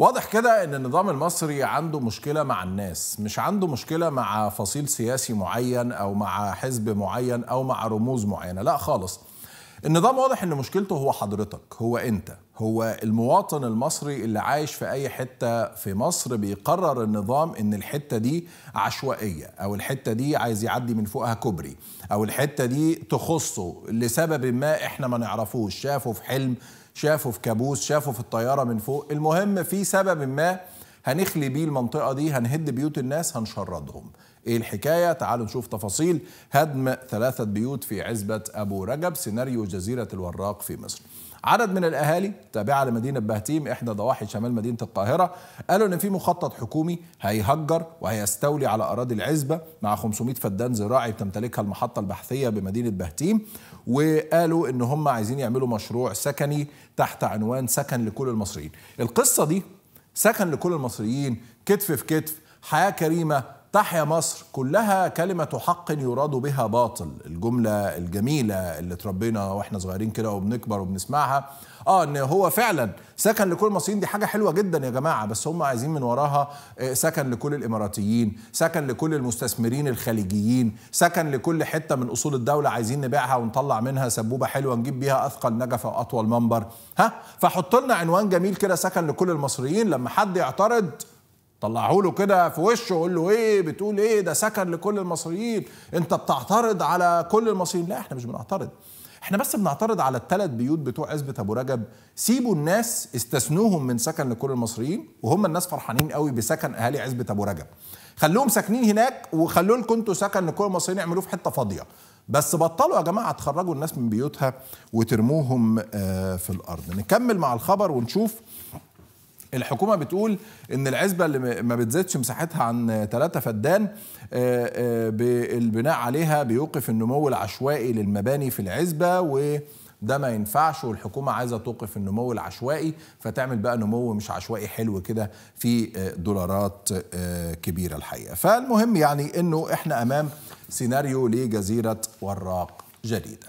واضح كده ان النظام المصري عنده مشكله مع الناس مش عنده مشكله مع فصيل سياسي معين او مع حزب معين او مع رموز معينه لا خالص النظام واضح ان مشكلته هو حضرتك هو انت هو المواطن المصري اللي عايش في اي حته في مصر بيقرر النظام ان الحته دي عشوائيه او الحته دي عايز يعدي من فوقها كوبري او الحته دي تخصه لسبب ما احنا ما نعرفوش شافه في حلم شافه في كابوس شافه في الطياره من فوق المهم في سبب ما هنخلي بيه المنطقة دي هنهد بيوت الناس هنشردهم ايه الحكاية تعالوا نشوف تفاصيل هدم ثلاثة بيوت في عزبة أبو رجب سيناريو جزيرة الوراق في مصر عدد من الاهالي تابعه لمدينه بهتيم احدى ضواحي شمال مدينه القاهره قالوا ان في مخطط حكومي هيهجر وهيستولي على اراضي العزبه مع 500 فدان زراعي بتمتلكها المحطه البحثيه بمدينه بهتيم وقالوا ان هم عايزين يعملوا مشروع سكني تحت عنوان سكن لكل المصريين القصه دي سكن لكل المصريين كتف في كتف حياه كريمه تحيا مصر كلها كلمة حق يراد بها باطل الجملة الجميلة اللي تربينا واحنا صغيرين كده وبنكبر وبنسمعها اه ان هو فعلا سكن لكل المصريين دي حاجة حلوة جدا يا جماعة بس هم عايزين من وراها آه، سكن لكل الاماراتيين سكن لكل المستثمرين الخليجيين سكن لكل حتة من اصول الدولة عايزين نبيعها ونطلع منها سبوبة حلوة نجيب بيها اثقل نجفة واطول منبر ها فحط لنا عنوان جميل كده سكن لكل المصريين لما حد يعترض طلعه له كده في وشه وقول له ايه بتقول ايه ده سكن لكل المصريين انت بتعترض على كل المصريين لا احنا مش بنعترض احنا بس بنعترض على الثلاث بيوت بتوع عزبة ابو رجب سيبوا الناس استثنوهم من سكن لكل المصريين وهم الناس فرحانين قوي بسكن اهالي عزبة ابو رجب خلوهم ساكنين هناك وخلوا لكم انتوا سكن لكل المصريين اعملوه في حته فاضيه بس بطلوا يا جماعه تخرجوا الناس من بيوتها وترموهم آه، في الارض نكمل مع الخبر ونشوف الحكومه بتقول ان العزبه اللي ما بتزيدش مساحتها عن 3 فدان آه، آه، البناء عليها بيوقف النمو العشوائي للمباني في العزبه و ده ما ينفعش والحكومه عايزه توقف النمو العشوائي فتعمل بقى نمو مش عشوائي حلو كده في آه، دولارات كبيره الحقيقه فالمهم يعني انه احنا امام سيناريو لجزيره وراق جديده